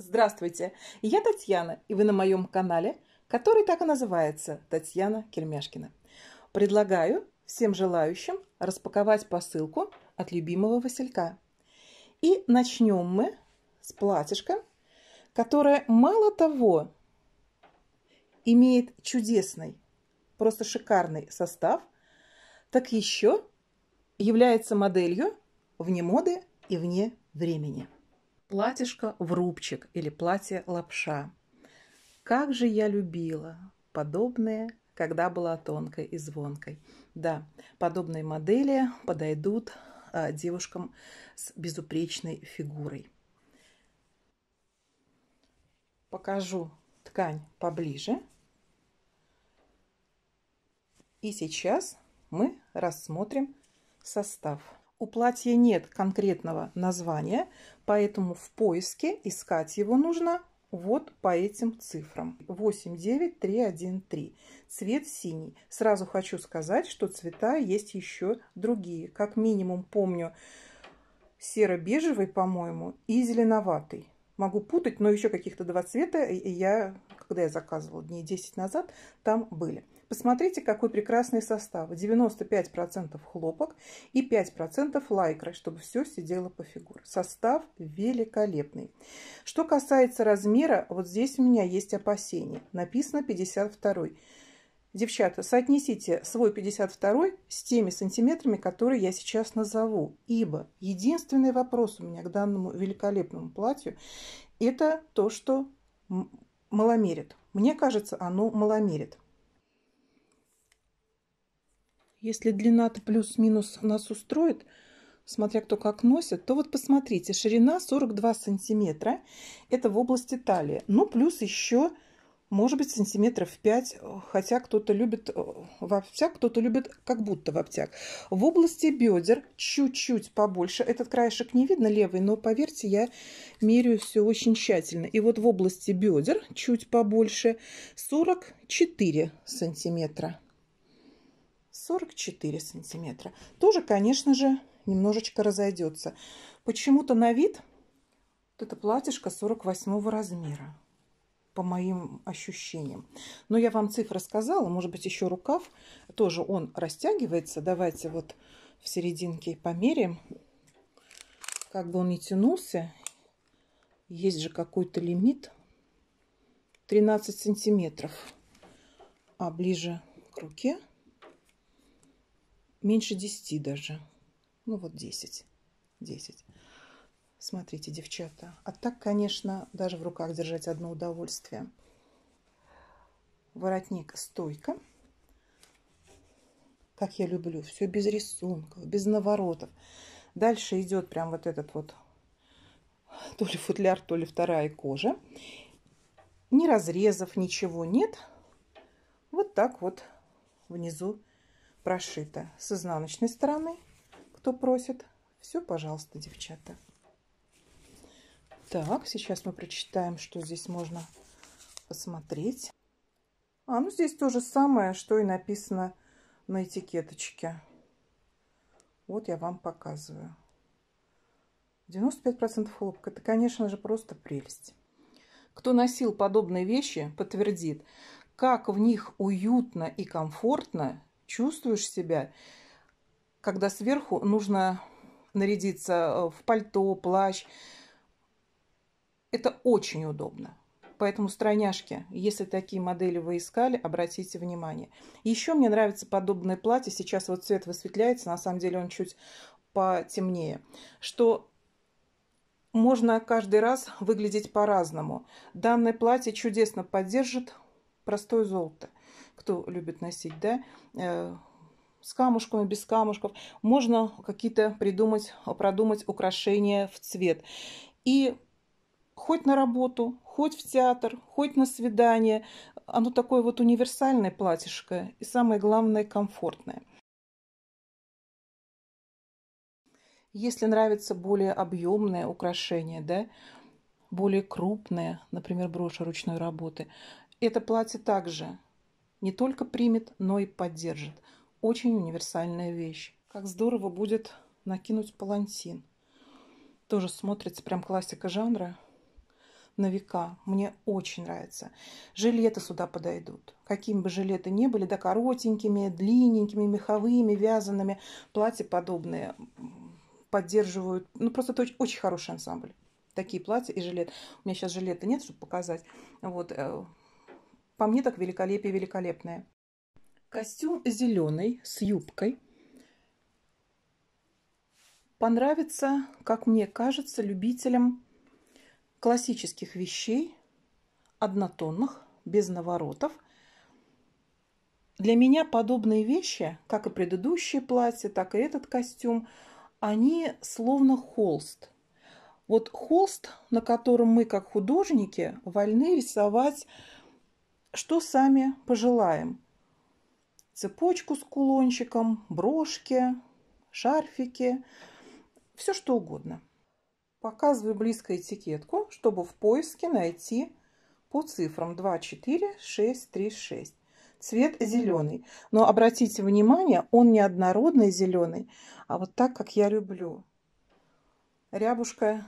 Здравствуйте, я Татьяна, и вы на моем канале, который так и называется «Татьяна Кельмяшкина». Предлагаю всем желающим распаковать посылку от любимого Василька. И начнем мы с платьишка, которое мало того имеет чудесный, просто шикарный состав, так еще является моделью вне моды и вне времени платьишко в рубчик или платье-лапша. Как же я любила подобные, когда была тонкой и звонкой. Да, подобные модели подойдут а, девушкам с безупречной фигурой. Покажу ткань поближе. И сейчас мы рассмотрим состав. У платья нет конкретного названия, поэтому в поиске искать его нужно вот по этим цифрам. 89313. Цвет синий. Сразу хочу сказать, что цвета есть еще другие. Как минимум помню серо-бежевый, по-моему, и зеленоватый. Могу путать, но еще каких-то два цвета я, когда я заказывала дней 10 назад, там были. Посмотрите, какой прекрасный состав. 95% хлопок и 5% лайкра, чтобы все сидело по фигуре. Состав великолепный. Что касается размера, вот здесь у меня есть опасения. Написано 52 Девчата, соотнесите свой 52 с теми сантиметрами, которые я сейчас назову. Ибо единственный вопрос у меня к данному великолепному платью – это то, что маломерит. Мне кажется, оно маломерит. Если длина-то плюс-минус нас устроит, смотря кто как носит, то вот посмотрите, ширина 42 сантиметра, это в области талии. Ну, плюс еще, может быть, сантиметров 5, хотя кто-то любит э, в обтяг, кто-то любит как будто в обтяг. В области бедер чуть-чуть побольше, этот краешек не видно левый, но, поверьте, я меряю все очень тщательно. И вот в области бедер чуть побольше 44 сантиметра. 44 сантиметра. Тоже, конечно же, немножечко разойдется. Почему-то на вид вот это платьишко 48 размера, по моим ощущениям. Но я вам цифры сказала, может быть, еще рукав. Тоже он растягивается. Давайте вот в серединке померим, как бы он не тянулся. Есть же какой-то лимит. 13 сантиметров. А ближе к руке меньше 10 даже. Ну вот 10. 10. Смотрите, девчата. А так, конечно, даже в руках держать одно удовольствие. Воротник стойка. Как я люблю. Все без рисунков, без наворотов. Дальше идет прям вот этот вот то ли футляр, то ли вторая кожа. Ни разрезов, ничего нет. Вот так вот внизу прошита с изнаночной стороны, кто просит. Все, пожалуйста, девчата. Так, сейчас мы прочитаем, что здесь можно посмотреть. А, ну здесь то же самое, что и написано на этикеточке. Вот я вам показываю. 95% хлопка. Это, конечно же, просто прелесть. Кто носил подобные вещи, подтвердит, как в них уютно и комфортно чувствуешь себя, когда сверху нужно нарядиться э, в пальто, плащ. Это очень удобно. Поэтому стройняшки, если такие модели вы искали, обратите внимание. Еще мне нравится подобное платье. Сейчас вот цвет высветляется, на самом деле он чуть потемнее. Что можно каждый раз выглядеть по-разному. Данное платье чудесно поддержит простое золото кто любит носить, да, э, с камушками, без камушков. Можно какие-то придумать, продумать украшения в цвет. И хоть на работу, хоть в театр, хоть на свидание. Оно такое вот универсальное платьишко и самое главное комфортное. Если нравится более объемное украшение, да, более крупное, например, брошь ручной работы, это платье также не только примет, но и поддержит. Очень универсальная вещь. Как здорово будет накинуть палантин. Тоже смотрится прям классика жанра на века. Мне очень нравится. Жилеты сюда подойдут. Какими бы жилеты ни были, да коротенькими, длинненькими, меховыми, вязаными, платья подобные поддерживают. Ну, просто это очень, очень хороший ансамбль такие платья и жилет. У меня сейчас жилета нет, чтобы показать. Вот, э, по мне так великолепие великолепное. Костюм зеленый, с юбкой. Понравится, как мне кажется, любителям классических вещей, однотонных, без наворотов. Для меня подобные вещи, как и предыдущие платья, так и этот костюм, они словно холст. Вот холст, на котором мы, как художники, вольны рисовать что сами пожелаем. Цепочку с кулончиком, брошки, шарфики, все что угодно. Показываю близко этикетку, чтобы в поиске найти по цифрам 2, 4, 6, 3, 6. Цвет зеленый. Но обратите внимание, он не однородный зеленый, а вот так, как я люблю. Рябушка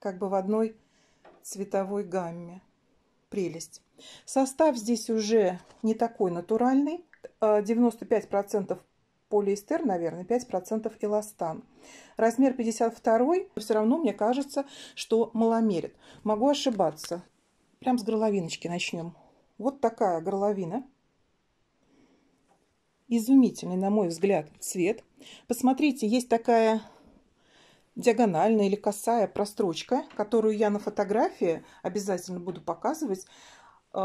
как бы в одной цветовой гамме. Прелесть. Состав здесь уже не такой натуральный. 95% э, полиэстер, наверное, 5% эластан. Размер 52 все равно мне кажется, что маломерит. Могу ошибаться. Прям с горловиночки начнем. Вот такая горловина. Изумительный, на мой взгляд, цвет. Посмотрите, есть такая диагональная или косая прострочка, которую я на фотографии обязательно буду показывать э,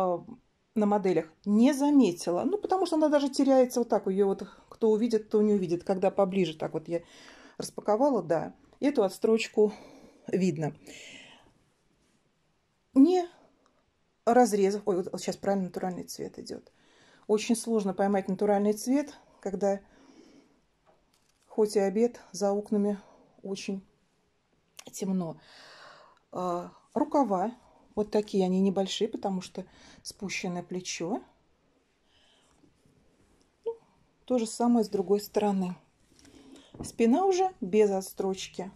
на моделях, не заметила. Ну, потому что она даже теряется вот так. Ее вот кто увидит, то не увидит. Когда поближе так вот я распаковала, да, эту отстрочку видно. Не разрезов. Ой, вот сейчас правильно натуральный цвет идет. Очень сложно поймать натуральный цвет, когда хоть и обед за окнами очень темно. А, рукава вот такие, они небольшие, потому что спущенное плечо. Ну, то же самое с другой стороны. Спина уже без отстрочки.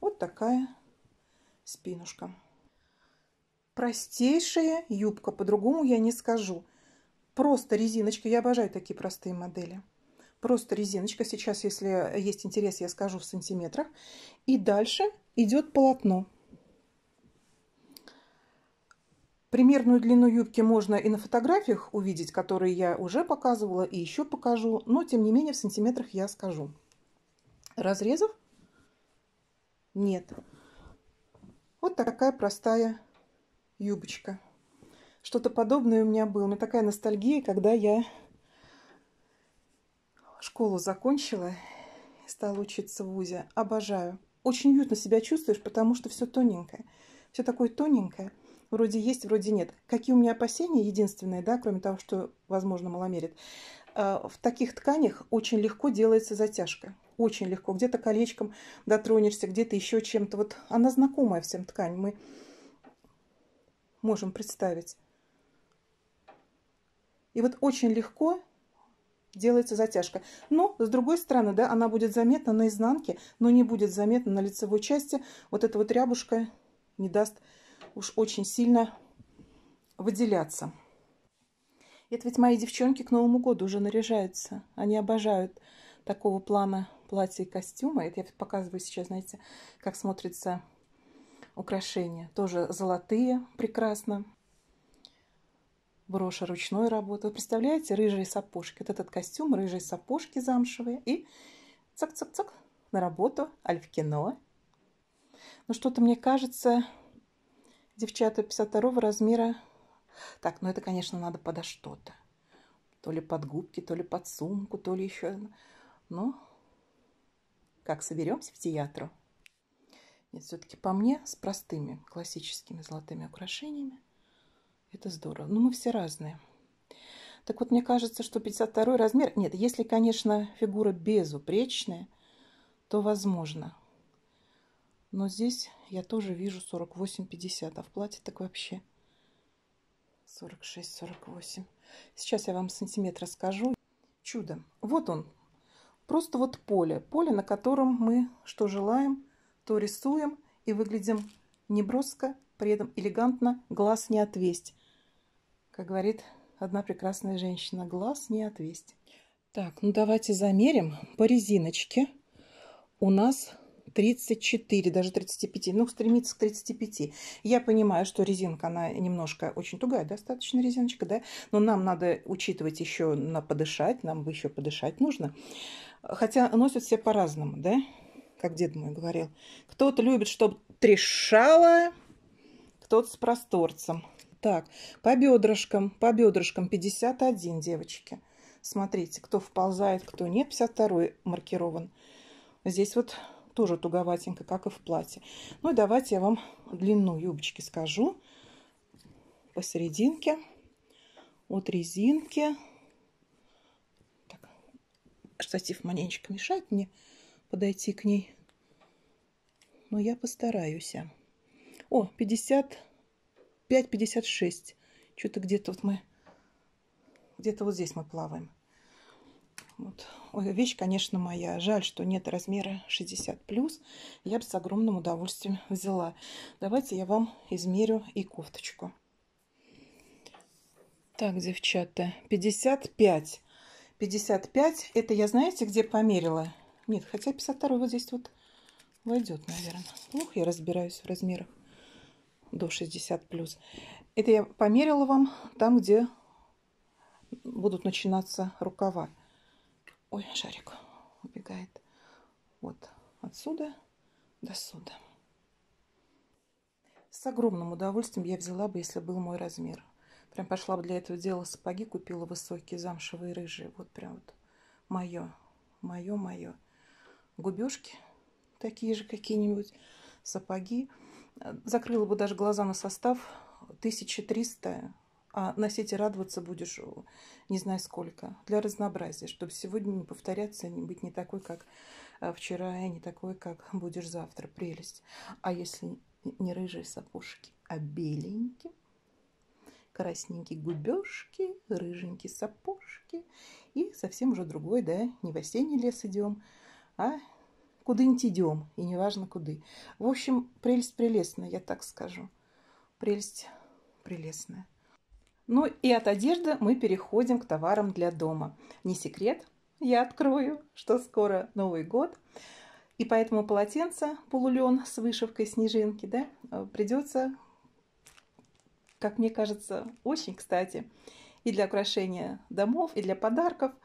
Вот такая спинушка. Простейшая юбка, по-другому я не скажу. Просто резиночка, я обожаю такие простые модели. Просто резиночка. Сейчас, если есть интерес, я скажу в сантиметрах. И дальше идет полотно. Примерную длину юбки можно и на фотографиях увидеть, которые я уже показывала и еще покажу, но тем не менее в сантиметрах я скажу. Разрезов нет. Вот такая простая юбочка. Что-то подобное у меня было. У меня такая ностальгия, когда я Школу закончила стала учиться в ВУЗе. Обожаю. Очень уютно себя чувствуешь, потому что все тоненькое. Все такое тоненькое. Вроде есть, вроде нет. Какие у меня опасения единственные, да, кроме того, что, возможно, маломерит. Э, в таких тканях очень легко делается затяжка. Очень легко. Где-то колечком дотронешься, где-то еще чем-то. Вот она знакомая всем ткань. Мы можем представить. И вот очень легко делается затяжка. Но, с другой стороны, да, она будет заметна на изнанке, но не будет заметна на лицевой части. Вот эта вот рябушка не даст уж очень сильно выделяться. Это ведь мои девчонки к Новому году уже наряжаются. Они обожают такого плана платья и костюма. Это я показываю сейчас, знаете, как смотрится украшения. Тоже золотые, прекрасно броши ручной работы. Вы представляете, рыжие сапожки. Вот этот костюм, рыжие сапожки замшевые. И цак-цак-цак на работу, аль в кино. Но ну, что-то мне кажется, девчата 52 размера... Так, ну это, конечно, надо подо что-то. То ли под губки, то ли под сумку, то ли еще... Но ну, как соберемся в театру? Нет, все-таки по мне с простыми классическими золотыми украшениями – это здорово. Но ну, мы все разные. Так вот, мне кажется, что 52 размер... Нет, если, конечно, фигура безупречная, то возможно. Но здесь я тоже вижу 48-50, а в платье так вообще 46-48. Сейчас я вам сантиметр скажу. Чудо. Вот он. Просто вот поле. Поле, на котором мы что желаем, то рисуем и выглядим неброско, при этом элегантно, глаз не отвесть. Как говорит одна прекрасная женщина, глаз не отвести. Так, ну давайте замерим по резиночке. У нас 34, даже 35, ну, стремится к 35. Я понимаю, что резинка, она немножко очень тугая, достаточно резиночка, да, но нам надо учитывать еще на подышать, нам бы еще подышать нужно. Хотя носят все по-разному, да, как дед мой говорил. Кто-то любит, чтобы трешало, кто-то с просторцем. Так, по бедрышкам, по бедрышкам 51, девочки. Смотрите, кто вползает, кто нет. 52 маркирован. Здесь вот тоже туговатенько, как и в платье. Ну и давайте я вам длину юбочки скажу. Посерединке. От резинки. Так, штатив маленечко мешает мне подойти к ней. Но я постараюсь. О, 50 5,56. Что-то где-то вот мы... Где-то вот здесь мы плаваем. Вот. Ой, вещь, конечно, моя. Жаль, что нет размера 60+. Я бы с огромным удовольствием взяла. Давайте я вам измерю и кофточку. Так, девчата, 55. 55, это я, знаете, где померила? Нет, хотя 52 вот здесь вот войдет, наверное. ух я разбираюсь в размерах до 60 плюс. Это я померила вам там, где будут начинаться рукава. Ой, шарик убегает. Вот отсюда до сюда. С огромным удовольствием я взяла бы, если был мой размер. Прям пошла бы для этого дела сапоги, купила высокие замшевые рыжие. Вот прям вот мое, мое, мое. Губежки такие же какие-нибудь, сапоги закрыла бы даже глаза на состав 1300, а носить и радоваться будешь не знаю сколько, для разнообразия, чтобы сегодня не повторяться, не быть не такой, как э, вчера, и не такой, как будешь завтра. Прелесть. А если не рыжие сапожки, а беленькие, красненькие губежки, рыженькие сапожки и совсем уже другой, да, не в осенний лес идем, а куда-нибудь идем, и неважно куда, В общем, прелесть прелестная, я так скажу. Прелесть прелестная. Ну и от одежды мы переходим к товарам для дома. Не секрет, я открою, что скоро Новый год. И поэтому полотенце полулен с вышивкой снежинки да, придется, как мне кажется, очень кстати и для украшения домов, и для подарков –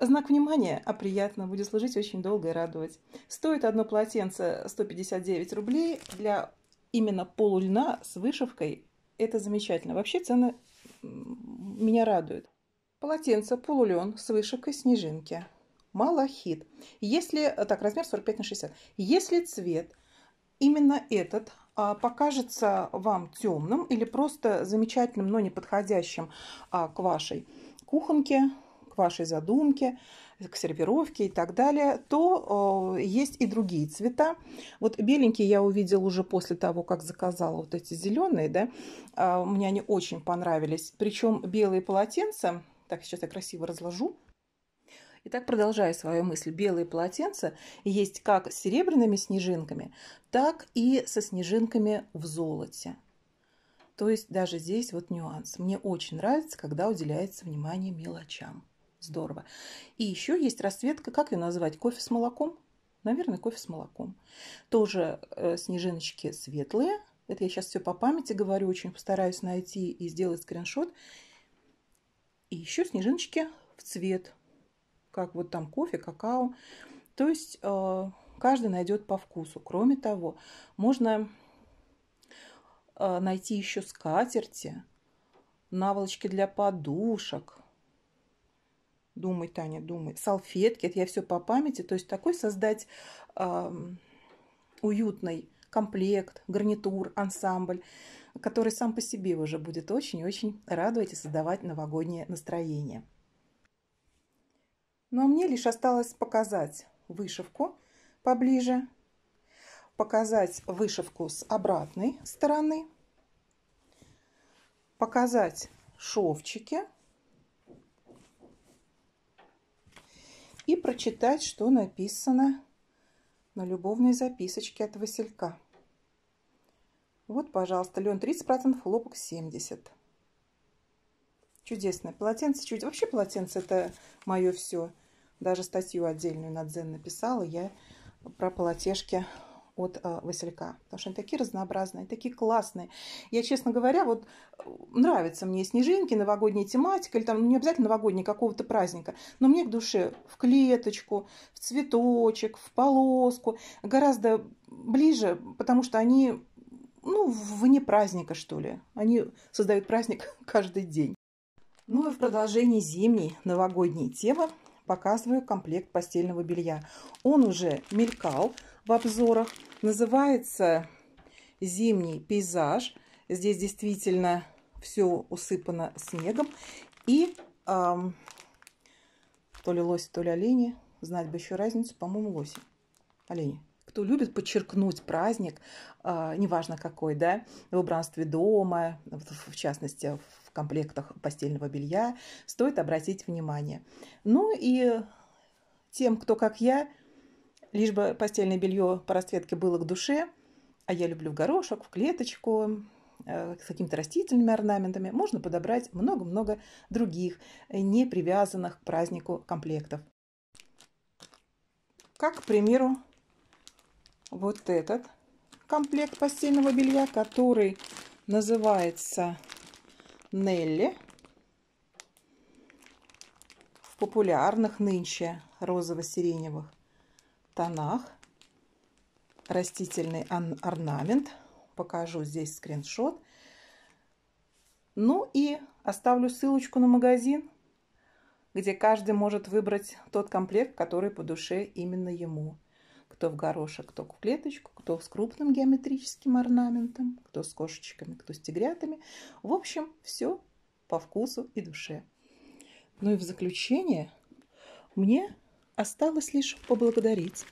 а знак внимания, а приятно, будет служить очень долго и радовать. Стоит одно полотенце 159 рублей для именно полульна с вышивкой. Это замечательно. Вообще цены меня радуют. Полотенце полулен с вышивкой снежинки. Малахит. Если, так, размер 45 на 60. Если цвет именно этот а, покажется вам темным или просто замечательным, но не подходящим а, к вашей кухонке, вашей задумке, к сервировке и так далее, то э, есть и другие цвета. Вот беленькие я увидела уже после того, как заказала вот эти зеленые, да, э, мне они очень понравились. Причем белые полотенца, так, сейчас я красиво разложу, Итак, продолжая свою мысль, белые полотенца есть как с серебряными снежинками, так и со снежинками в золоте. То есть даже здесь вот нюанс. Мне очень нравится, когда уделяется внимание мелочам. Здорово. И еще есть расцветка, как ее назвать, кофе с молоком? Наверное, кофе с молоком. Тоже э, снежиночки светлые. Это я сейчас все по памяти говорю, очень постараюсь найти и сделать скриншот. И еще снежиночки в цвет, как вот там кофе, какао. То есть э, каждый найдет по вкусу. Кроме того, можно э, найти еще скатерти, наволочки для подушек, Думай, Таня, думай. Салфетки, это я все по памяти. То есть такой создать э, уютный комплект, гарнитур, ансамбль, который сам по себе уже будет очень очень радовать и создавать новогоднее настроение. Ну а мне лишь осталось показать вышивку поближе, показать вышивку с обратной стороны, показать шовчики – и прочитать, что написано на любовной записочке от Василька. Вот, пожалуйста, лен 30%, хлопок 70%. Чудесное полотенце. Чуть... Вообще полотенце это мое все. Даже статью отдельную на Дзен написала я про полотешки от э, Василька. Потому что они такие разнообразные, такие классные. Я, честно говоря, вот э, нравится мне снежинки, новогодняя тематика, или там ну, не обязательно новогодний, какого-то праздника, но мне к душе в клеточку, в цветочек, в полоску гораздо ближе, потому что они ну, вне праздника, что ли. Они создают праздник каждый день. Ну и в продолжении зимней новогодней темы показываю комплект постельного белья. Он уже мелькал в обзорах. Называется «Зимний пейзаж». Здесь действительно все усыпано снегом. И эм, то ли лось, то ли олени. Знать бы еще разницу, по-моему, лоси. Олени кто любит подчеркнуть праздник, а, неважно какой, да, в убранстве дома, в частности, в комплектах постельного белья, стоит обратить внимание. Ну и тем, кто как я, лишь бы постельное белье по расцветке было к душе, а я люблю в горошек, в клеточку, э, с какими-то растительными орнаментами, можно подобрать много-много других, э, не привязанных к празднику комплектов. Как, к примеру, вот этот комплект постельного белья, который называется Нелли. В популярных нынче розово-сиреневых тонах растительный орнамент. Покажу здесь скриншот. Ну и оставлю ссылочку на магазин, где каждый может выбрать тот комплект, который по душе именно ему. Кто в горошек, кто в клеточку, кто с крупным геометрическим орнаментом, кто с кошечками, кто с тигрятами. В общем, все по вкусу и душе. Ну и в заключение мне Осталось лишь поблагодарить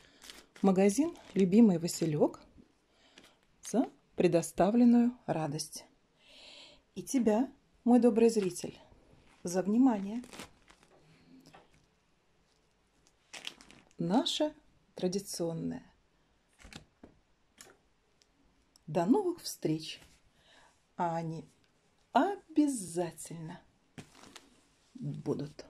магазин «Любимый Василек» за предоставленную радость. И тебя, мой добрый зритель, за внимание. Наша традиционная. До новых встреч! А они обязательно будут.